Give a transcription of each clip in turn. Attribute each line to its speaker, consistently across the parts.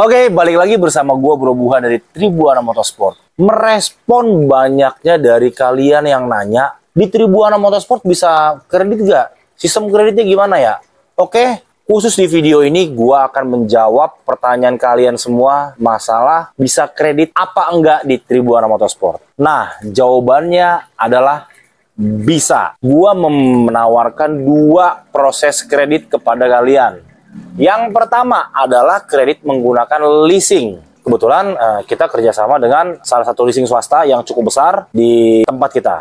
Speaker 1: Oke, balik lagi bersama gue Bro Buha dari Tribuana Motorsport. Merespon banyaknya dari kalian yang nanya, di Tribuana Motorsport bisa kredit gak? Sistem kreditnya gimana ya? Oke, khusus di video ini gue akan menjawab pertanyaan kalian semua masalah bisa kredit apa enggak di Tribuana Motorsport. Nah, jawabannya adalah bisa. Gua menawarkan dua proses kredit kepada kalian. Yang pertama adalah kredit menggunakan leasing. Kebetulan eh, kita kerjasama dengan salah satu leasing swasta yang cukup besar di tempat kita.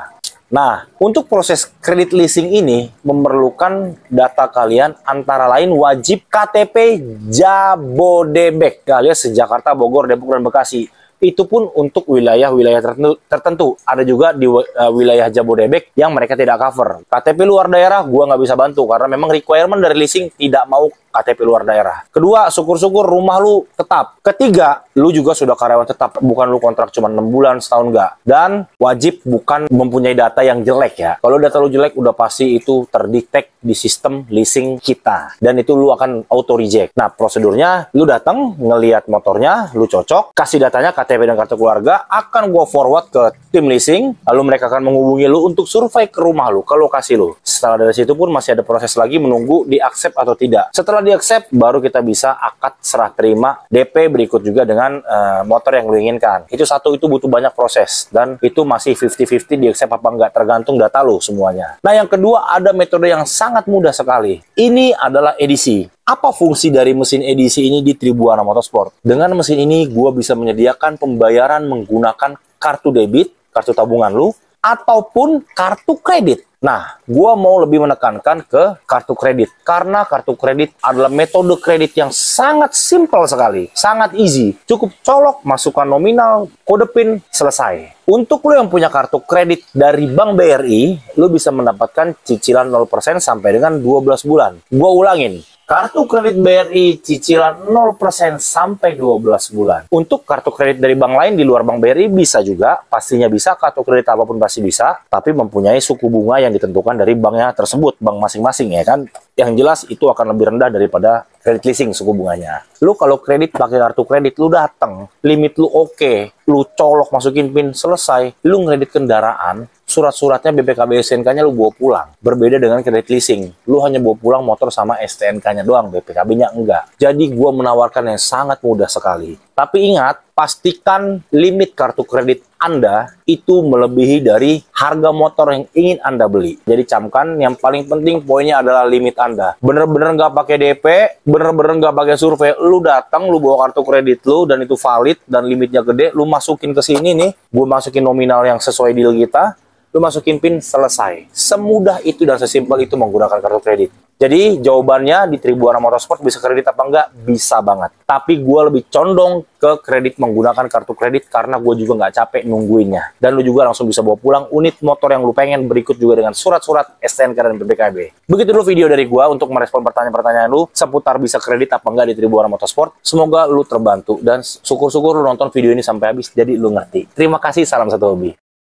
Speaker 1: Nah, untuk proses kredit leasing ini memerlukan data kalian antara lain wajib KTP Jabodebek, alias Jakarta, Bogor, Depok, dan Bekasi. Itu pun untuk wilayah-wilayah tertentu, tertentu. Ada juga di uh, wilayah Jabodebek yang mereka tidak cover. KTP luar daerah gua nggak bisa bantu karena memang requirement dari leasing tidak mau KTP luar daerah. Kedua, syukur-syukur rumah lu tetap. Ketiga, lu juga sudah karyawan tetap, bukan lu kontrak cuma 6 bulan, setahun enggak. Dan wajib bukan mempunyai data yang jelek ya. Kalau data lu jelek, udah pasti itu terdetek di sistem leasing kita. Dan itu lu akan auto reject. Nah, prosedurnya, lu datang, ngeliat motornya, lu cocok, kasih datanya KTP dan kartu keluarga, akan gua forward ke tim leasing, lalu mereka akan menghubungi lu untuk survei ke rumah lu, ke lokasi lu. Setelah dari situ pun masih ada proses lagi menunggu di accept atau tidak. Setelah di accept baru kita bisa akad serah terima DP berikut juga dengan uh, motor yang lu inginkan. Itu satu itu butuh banyak proses dan itu masih 50-50 di accept apa enggak tergantung data lu semuanya. Nah, yang kedua ada metode yang sangat mudah sekali. Ini adalah edisi apa fungsi dari mesin edisi ini di Tribuana Motorsport? Dengan mesin ini, gue bisa menyediakan pembayaran menggunakan kartu debit, kartu tabungan lu, ataupun kartu kredit. Nah, gue mau lebih menekankan ke kartu kredit. Karena kartu kredit adalah metode kredit yang sangat simple sekali. Sangat easy. Cukup colok, masukkan nominal, kode PIN, selesai. Untuk lo yang punya kartu kredit dari Bank BRI, lo bisa mendapatkan cicilan 0% sampai dengan 12 bulan. Gue ulangin, Kartu kredit BRI cicilan 0% sampai 12 bulan. Untuk kartu kredit dari bank lain di luar bank BRI bisa juga, pastinya bisa, kartu kredit apapun pasti bisa, tapi mempunyai suku bunga yang ditentukan dari banknya tersebut, bank masing-masing ya kan. Yang jelas itu akan lebih rendah daripada kredit leasing suku bunganya. Lu kalau kredit pakai kartu kredit, lu dateng, limit lu oke, okay, lu colok masukin PIN, selesai. Lu ngredit kendaraan, surat-suratnya BPKB STNK-nya lu bawa pulang. Berbeda dengan kredit leasing. Lu hanya bawa pulang motor sama STNK-nya doang, BPKB-nya enggak. Jadi gua menawarkan yang sangat mudah sekali. Tapi ingat, pastikan limit kartu kredit Anda itu melebihi dari harga motor yang ingin Anda beli. Jadi camkan yang paling penting poinnya adalah limit Anda. Bener-bener nggak pakai DP, bener-bener nggak pakai survei, lu datang, lu bawa kartu kredit lu dan itu valid dan limitnya gede, lu masukin ke sini nih, gue masukin nominal yang sesuai deal kita, lu masukin PIN selesai. Semudah itu dan sesimpel itu menggunakan kartu kredit. Jadi jawabannya di Tribuana Motorsport bisa kredit apa enggak? Bisa banget. Tapi gue lebih condong ke kredit menggunakan kartu kredit karena gue juga nggak capek nungguinnya. Dan lu juga langsung bisa bawa pulang unit motor yang lu pengen berikut juga dengan surat-surat STNK dan BPKB. Begitu dulu video dari gue untuk merespon pertanyaan-pertanyaan lu seputar bisa kredit apa enggak di Tribuana Motorsport. Semoga lu terbantu dan syukur-syukur lu nonton video ini sampai habis jadi lu ngerti. Terima kasih, salam satu hobi.